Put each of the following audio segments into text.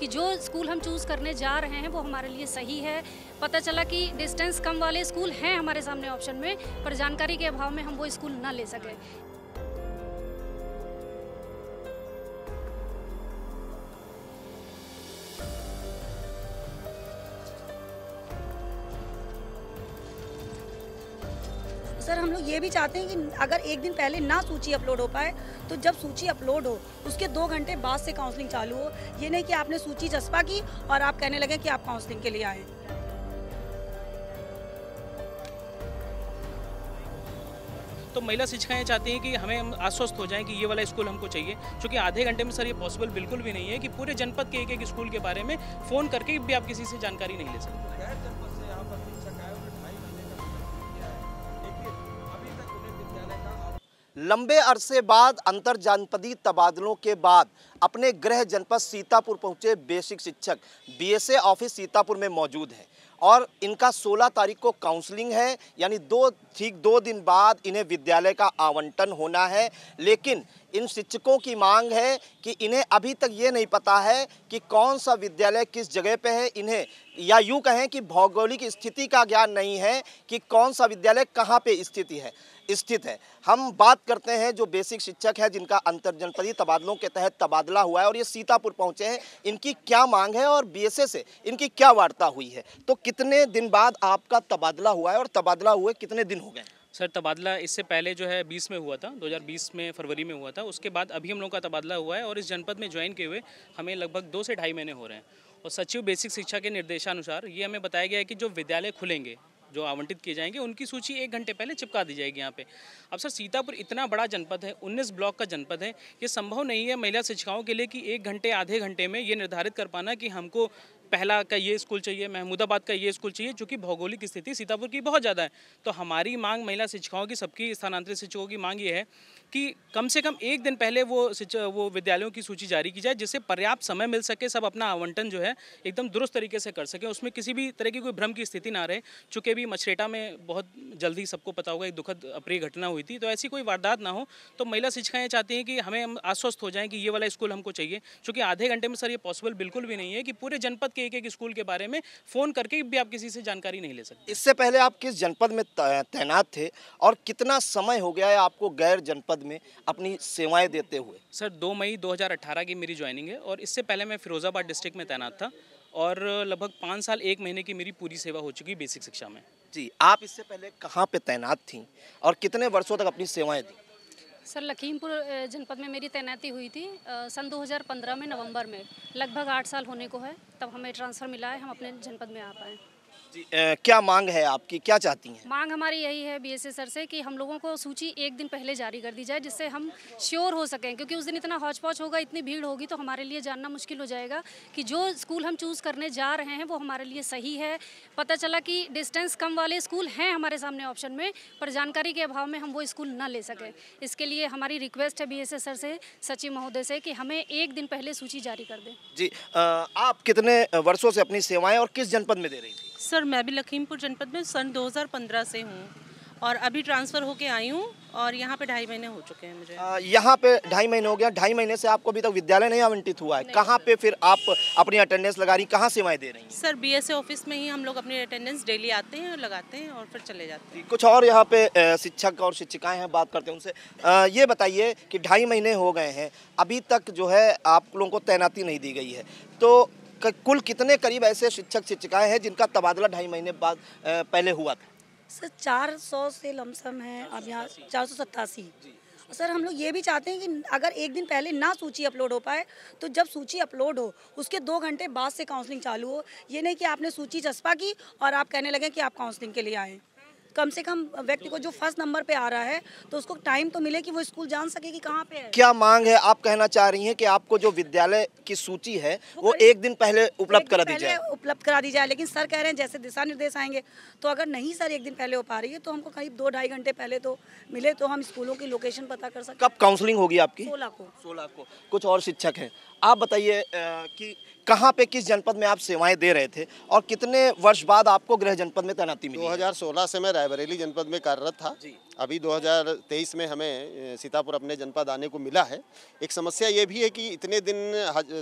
कि जो स्कूल हम चूज़ करने जा रहे हैं वो हमारे लिए सही है पता चला कि डिस्टेंस कम वाले स्कूल हैं हमारे सामने ऑप्शन में पर जानकारी के अभाव में हम वो स्कूल ना ले सकें सर हम लोग ये भी चाहते हैं कि अगर एक दिन पहले ना सूची अपलोड हो पाए तो जब सूची अपलोड हो उसके दो घंटे बाद से काउंसलिंग चालू हो ये नहीं कि आपने सूची चस्पा की और आप कहने लगे कि आप काउंसलिंग के लिए आए तो महिला शिक्षिकाएं चाहती हैं कि हमें हम आश्वस्त हो जाएं कि ये वाला स्कूल हमको चाहिए क्योंकि आधे घंटे में सर ये पॉसिबल बिल्कुल भी नहीं है कि पूरे जनपद के एक एक स्कूल के बारे में फ़ोन करके भी आप किसी से जानकारी नहीं ले सकते लंबे अरसे बाद अंतर जनपदीय तबादलों के बाद अपने गृह जनपद सीतापुर पहुंचे बेसिक शिक्षक बीएसए ऑफिस सीतापुर में मौजूद हैं और इनका 16 तारीख को काउंसलिंग है यानी दो ठीक दो दिन बाद इन्हें विद्यालय का आवंटन होना है लेकिन इन शिक्षकों की मांग है कि इन्हें अभी तक ये नहीं पता है कि कौन सा विद्यालय किस जगह पे है इन्हें या यूँ कहें कि भौगोलिक स्थिति का ज्ञान नहीं है कि कौन सा विद्यालय कहाँ पे स्थिति है स्थित है हम बात करते हैं जो बेसिक शिक्षक है जिनका जनपदीय तबादलों के तहत तबादला हुआ है और ये सीतापुर पहुँचे हैं इनकी क्या मांग है और बी से इनकी क्या वार्ता हुई है तो कितने दिन बाद आपका तबादला हुआ है और तबादला हुए कितने दिन हो गए सर तबादला इससे पहले जो है 20 में हुआ था 2020 में फरवरी में हुआ था उसके बाद अभी हम लोग का तबादला हुआ है और इस जनपद में ज्वाइन किए हुए हमें लगभग दो से ढाई महीने हो रहे हैं और सचिव बेसिक शिक्षा के निर्देशानुसार ये हमें बताया गया है कि जो विद्यालय खुलेंगे जो आवंटित किए जाएंगे उनकी सूची एक घंटे पहले चिपका दी जाएगी यहाँ पे अब सर सीतापुर इतना बड़ा जनपद है 19 ब्लॉक का जनपद है ये संभव नहीं है महिला शिक्षकाओं के लिए कि एक घंटे आधे घंटे में ये निर्धारित कर पाना कि हमको पहला का ये स्कूल चाहिए महमूदाबाद का ये स्कूल चाहिए कि भौगोलिक स्थिति सीतापुर की बहुत ज़्यादा है तो हमारी मांग महिला शिक्षकों की सबकी स्थानांतरित शिक्षकों की मांग ये है कि कम से कम एक दिन पहले वो वो विद्यालयों की सूची जारी की जाए जिससे पर्याप्त समय मिल सके सब अपना आवंटन जो है एकदम दुरुस्त तरीके से कर सकें उसमें किसी भी तरह की कोई भ्रम की स्थिति ना रहे चूँकि अभी मछरेटा में बहुत जल्दी सबको पता होगा एक दुखद अप्रिय घटना हुई थी तो ऐसी कोई वारदात ना हो तो महिला शिक्षिकाएँ चाहती हैं कि हमें आश्वस्त हो जाएँ कि ये वाला स्कूल हमको चाहिए चूँकि आधे घंटे में सर ये पॉसिबल बिल्कुल भी नहीं है कि पूरे जनपद के एक एक स्कूल के बारे में फ़ोन करके भी आप किसी से जानकारी नहीं ले सकते इससे पहले आप किस जनपद में तैनात थे और कितना समय हो गया है आपको गैर जनपद में अपनी सेवाएं देते हुए सर दो मई दो की मेरी ज्वाइनिंग है और इससे पहले मैं फिरोज़ाबाद डिस्ट्रिक्ट में तैनात था और लगभग पाँच साल एक महीने की मेरी पूरी सेवा हो चुकी बेसिक शिक्षा में जी आप इससे पहले कहाँ पे तैनात थी और कितने वर्षों तक अपनी सेवाएं दी सर लखीमपुर जनपद में मेरी तैनाती हुई थी सन 2015 में नवंबर में लगभग आठ साल होने को है तब हमें ट्रांसफ़र मिला है हम अपने जनपद में आ पाए आ, क्या मांग है आपकी क्या चाहती हैं मांग हमारी यही है बी सर से कि हम लोगों को सूची एक दिन पहले जारी कर दी जाए जिससे हम श्योर हो सकें क्योंकि उस दिन इतना हौच पौच होगा इतनी भीड़ होगी तो हमारे लिए जानना मुश्किल हो जाएगा कि जो स्कूल हम चूज़ करने जा रहे हैं वो हमारे लिए सही है पता चला कि डिस्टेंस कम वाले स्कूल हैं हमारे सामने ऑप्शन में पर जानकारी के अभाव में हम वो स्कूल ना ले सकें इसके लिए हमारी रिक्वेस्ट है बी सर से सचिव महोदय से कि हमें एक दिन पहले सूची जारी कर दें जी आप कितने वर्षों से अपनी सेवाएँ और किस जनपद में दे रही थी सर मैं भी लखीमपुर जनपद में सन 2015 से हूँ और अभी ट्रांसफ़र होके आई हूँ और यहाँ पे ढाई महीने हो चुके हैं मुझे यहाँ पे ढाई महीने हो गया ढाई महीने से आपको अभी तक विद्यालय नहीं आवंटित हुआ है कहाँ पे फिर आप अपनी अटेंडेंस लगा रही कहाँ सेवाएं दे रही हैं सर बीएसए ऑफिस में ही हम लोग अपनी अटेंडेंस डेली आते हैं और लगाते हैं और फिर चले जाते हैं कुछ और यहाँ पे शिक्षक और शिक्षिकाएँ हैं बात करते हैं उनसे ये बताइए कि ढाई महीने हो गए हैं अभी तक जो है आप लोगों को तैनाती नहीं दी गई है तो कुल कितने करीब ऐसे शिक्षक शिक्षिकाएं हैं जिनका तबादला ढाई महीने बाद पहले हुआ था सर चार सौ से लमसम है अब यहाँ चार सौ सत्तासी सर हम लोग ये भी चाहते हैं कि अगर एक दिन पहले ना सूची अपलोड हो पाए तो जब सूची अपलोड हो उसके दो घंटे बाद से काउंसलिंग चालू हो ये नहीं कि आपने सूची चस्पा की और आप कहने लगे कि आप काउंसलिंग के लिए आएँ कम से कम व्यक्ति को जो फर्स्ट नंबर पे आ रहा है तो उसको टाइम तो मिले कि वो स्कूल जान सके कि कहाँ पे है क्या मांग है आप कहना चाह रही हैं कि आपको जो विद्यालय की सूची है वो, वो एक दिन पहले उपलब्ध करा दी जाए उपलब्ध करा दी जाए लेकिन सर कह रहे हैं जैसे दिशा निर्देश आएंगे तो अगर नहीं सर एक दिन पहले हो पा रही है तो हमको करीब दो ढाई घंटे पहले तो मिले तो हम स्कूलों की लोकेशन पता कर सकते कब काउंसलिंग होगी आपकी सोलह को सोलह को कुछ और शिक्षक है आप बताइए कि कहाँ पे किस जनपद में आप सेवाएं दे रहे थे और कितने वर्ष बाद आपको गृह जनपद में तैनाती मिली 2016 से मैं रायबरेली जनपद में कार्यरत था जी। अभी 2023 में हमें सीतापुर अपने जनपद आने को मिला है एक समस्या ये भी है कि इतने दिन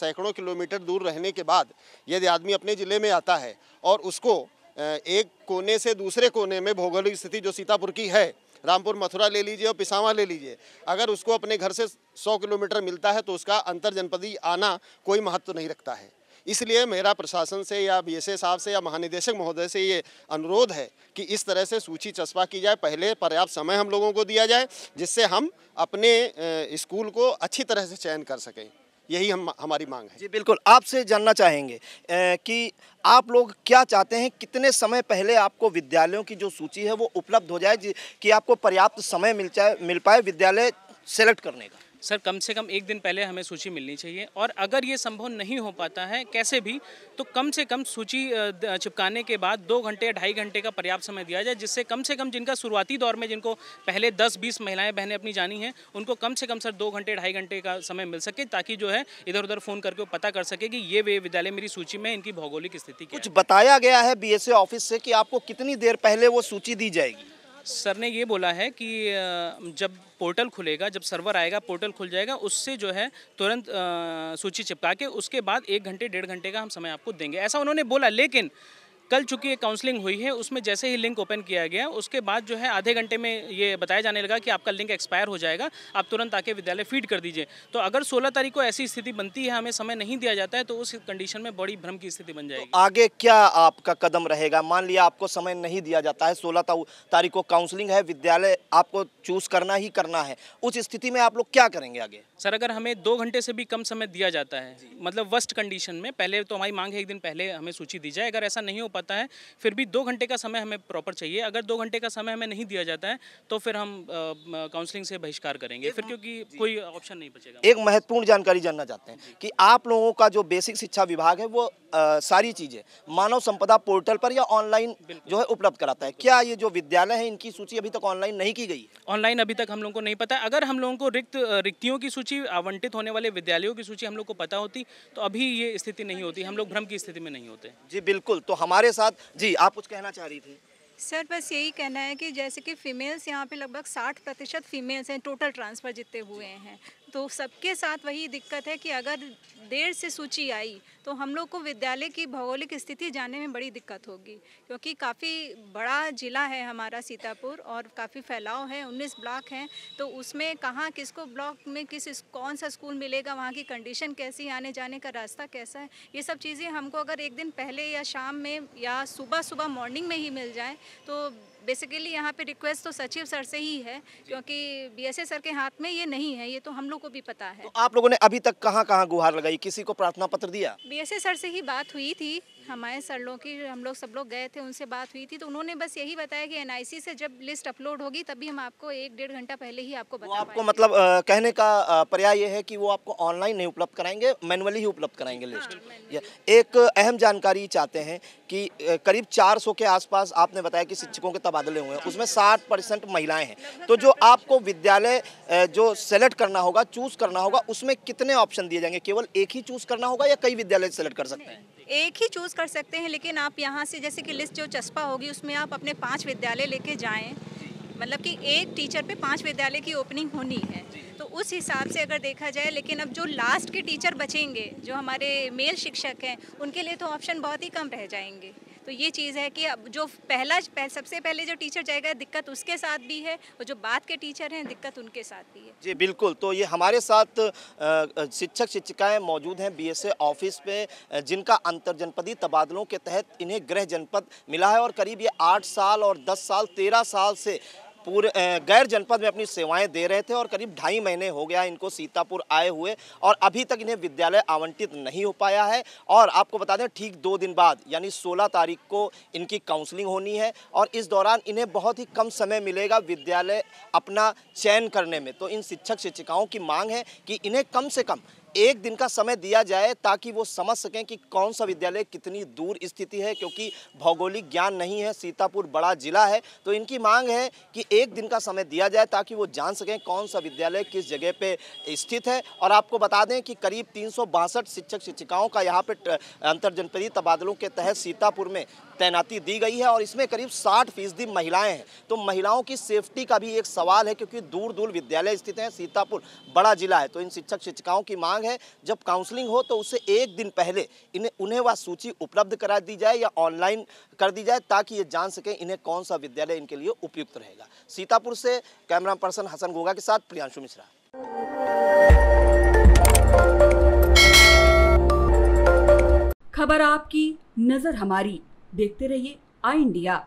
सैकड़ों किलोमीटर दूर रहने के बाद यदि आदमी अपने ज़िले में आता है और उसको एक कोने से दूसरे कोने में भौगोलिक स्थिति जो सीतापुर की है रामपुर मथुरा ले लीजिए और पिसावा ले लीजिए अगर उसको अपने घर से 100 किलोमीटर मिलता है तो उसका अंतर जनपदी आना कोई महत्व तो नहीं रखता है इसलिए मेरा प्रशासन से या बी साहब से या महानिदेशक महोदय से ये अनुरोध है कि इस तरह से सूची चस्पा की जाए पहले पर्याप्त समय हम लोगों को दिया जाए जिससे हम अपने स्कूल को अच्छी तरह से चयन कर सकें यही हम हमारी मांग है जी बिल्कुल आपसे जानना चाहेंगे कि आप लोग क्या चाहते हैं कितने समय पहले आपको विद्यालयों की जो सूची है वो उपलब्ध हो जाए कि आपको पर्याप्त समय मिल जाए मिल पाए विद्यालय सेलेक्ट करने का सर कम से कम एक दिन पहले हमें सूची मिलनी चाहिए और अगर ये संभव नहीं हो पाता है कैसे भी तो कम से कम सूची चिपकाने के बाद दो घंटे या ढाई घंटे का पर्याप्त समय दिया जाए जिससे कम से कम जिनका शुरुआती दौर में जिनको पहले दस बीस महिलाएं बहनें अपनी जानी हैं उनको कम से कम सर दो घंटे ढाई घंटे का समय मिल सके ताकि जो है इधर उधर फ़ोन करके पता कर सके कि ये वे विद्यालय मेरी सूची में इनकी भौगोलिक स्थिति कुछ बताया गया है बी ऑफिस से कि आपको कितनी देर पहले वो सूची दी जाएगी सर ने ये बोला है कि जब पोर्टल खुलेगा जब सर्वर आएगा पोर्टल खुल जाएगा उससे जो है तुरंत सूची चिपका के उसके बाद एक घंटे डेढ़ घंटे का हम समय आपको देंगे ऐसा उन्होंने बोला लेकिन कल चुकी एक काउंसलिंग हुई है उसमें जैसे ही लिंक ओपन किया गया उसके बाद जो है आधे घंटे में ये बताया जाने लगा कि आपका लिंक एक्सपायर हो जाएगा आप तुरंत आके विद्यालय फीड कर दीजिए तो अगर सोलह तारीख को ऐसी स्थिति बनती है हमें समय नहीं दिया जाता है तो उस कंडीशन में बड़ी भ्रम की स्थिति बन जाएगी तो आगे क्या आपका कदम रहेगा मान लिया आपको समय नहीं दिया जाता है सोलह तारीख को काउंसलिंग है विद्यालय आपको चूज करना ही करना है उस स्थिति में आप लोग क्या करेंगे आगे सर अगर हमें दो घंटे से भी कम समय दिया जाता है मतलब वर्स्ट कंडीशन में पहले तो हमारी मांग है एक दिन पहले हमें सूची दी जाए अगर ऐसा नहीं हो पाता पाता है फिर भी दो घंटे का समय हमें प्रॉपर चाहिए अगर दो घंटे का समय हमें नहीं दिया जाता है तो फिर हम काउंसलिंग से बहिष्कार करेंगे फिर क्योंकि कोई ऑप्शन नहीं बचेगा एक महत्वपूर्ण जानकारी जानना चाहते हैं कि आप लोगों का जो बेसिक शिक्षा विभाग है वो आ, सारी चीज़ें मानव संपदा पोर्टल पर या ऑनलाइन जो है उपलब्ध कराता है क्या ये जो विद्यालय है इनकी सूची अभी तक ऑनलाइन नहीं की गई ऑनलाइन अभी तक हम लोगों को नहीं पता है अगर हम लोगों को रिक्त रिक्तियों की सूची आवंटित होने वाले विद्यालयों की सूची हम लोग को पता होती तो अभी ये स्थिति नहीं होती हम लोग भ्रम की स्थिति में नहीं होते जी बिल्कुल तो हमारे साथ जी आप कुछ कहना चाह रही थी सर बस यही कहना है कि जैसे कि फीमेल्स यहाँ पे लगभग 60 प्रतिशत फीमेल्स हैं टोटल ट्रांसफ़र जितने हुए हैं तो सबके साथ वही दिक्कत है कि अगर देर से सूची आई तो हम लोग को विद्यालय की भौगोलिक स्थिति जानने में बड़ी दिक्कत होगी क्योंकि काफ़ी बड़ा ज़िला है हमारा सीतापुर और काफ़ी फैलाव है 19 ब्लॉक हैं तो उसमें कहाँ किसको ब्लॉक में किस कौन सा स्कूल मिलेगा वहाँ की कंडीशन कैसी आने जाने का रास्ता कैसा है ये सब चीज़ें हमको अगर एक दिन पहले या शाम में या सुबह सुबह मॉर्निंग में ही मिल जाए तो बेसिकली यहाँ पे रिक्वेस्ट तो सचिव सर से ही है क्योंकि बीएसए सर के हाथ में ये नहीं है ये तो हम लोग को भी पता है तो आप लोगों ने अभी तक कहाँ कहाँ गुहार लगाई किसी को प्रार्थना पत्र दिया बीएसए सर से ही बात हुई थी हमारे सर लोग की हम लोग सब लोग गए थे उनसे बात हुई थी तो उन्होंने बस यही बताया कि एनआईसी से जब लिस्ट अपलोड होगी तभी हम आपको एक डेढ़ घंटा पहले ही आपको बता आपको मतलब आ, कहने का पर्याय ये है कि वो आपको ऑनलाइन नहीं उपलब्ध कराएंगे मैनुअली ही उपलब्ध कराएंगे लिस्ट हाँ, एक अहम जानकारी चाहते हैं कि करीब 400 के आसपास आपने बताया कि शिक्षकों के तबादले हुए हैं उसमें 60 परसेंट महिलाएं हैं तो जो आपको विद्यालय जो सेलेक्ट करना होगा चूज करना होगा उसमें कितने ऑप्शन दिए जाएंगे केवल एक ही चूज करना होगा या कई विद्यालय सेलेक्ट कर सकते हैं एक ही चूज़ कर सकते हैं लेकिन आप यहाँ से जैसे कि लिस्ट जो चस्पा होगी उसमें आप अपने पाँच विद्यालय लेके जाएँ मतलब कि एक टीचर पे पांच विद्यालय की ओपनिंग होनी है तो उस हिसाब से अगर देखा जाए लेकिन अब जो लास्ट के टीचर बचेंगे जो हमारे मेल शिक्षक हैं उनके लिए तो ऑप्शन बहुत ही कम रह जाएंगे तो ये चीज़ है कि अब जो पहला पह, सबसे पहले जो टीचर जाएगा दिक्कत उसके साथ भी है और जो बाद के टीचर हैं दिक्कत उनके साथ भी है जी बिल्कुल तो ये हमारे साथ शिक्षक शिक्षिकाएँ मौजूद हैं बी ऑफिस पे जिनका अंतर जनपदी तबादलों के तहत इन्हें गृह जनपद मिला है और करीब ये आठ साल और दस साल तेरह साल से पूरे गैर जनपद में अपनी सेवाएं दे रहे थे और करीब ढाई महीने हो गया इनको सीतापुर आए हुए और अभी तक इन्हें विद्यालय आवंटित नहीं हो पाया है और आपको बता दें ठीक दो दिन बाद यानी सोलह तारीख को इनकी काउंसलिंग होनी है और इस दौरान इन्हें बहुत ही कम समय मिलेगा विद्यालय अपना चयन करने में तो इन शिक्षक शिक्षिकाओं की मांग है कि इन्हें कम से कम एक दिन का समय दिया जाए ताकि वो समझ सकें कि कौन सा विद्यालय कितनी दूर स्थिति है क्योंकि भौगोलिक ज्ञान नहीं है सीतापुर बड़ा जिला है तो इनकी मांग है कि एक दिन का समय दिया जाए ताकि वो जान सकें कौन सा विद्यालय किस जगह पे स्थित है और आपको बता दें कि करीब तीन शिक्षक शिक्षिकाओं का यहाँ पर अंतर तबादलों के तहत सीतापुर में तैनाती दी गई है और इसमें करीब साठ फीसदी महिलाएं हैं तो महिलाओं की सेफ्टी का भी एक सवाल है क्योंकि दूर दूर विद्यालय स्थित हैं सीतापुर बड़ा जिला है तो इन शिक्षक शिक्षिकाओं की मांग है जब काउंसलिंग हो तो उसे एक दिन पहले इन्हें उन्हें वह सूची उपलब्ध करा दी जाए या ऑनलाइन कर दी जाए ताकि ये जान सकें इन्हें कौन सा विद्यालय इनके लिए उपयुक्त रहेगा सीतापुर से कैमरा पर्सन हसन गोगा के साथ प्रियांशु मिश्रा खबर आपकी नजर हमारी देखते रहिए आई इंडिया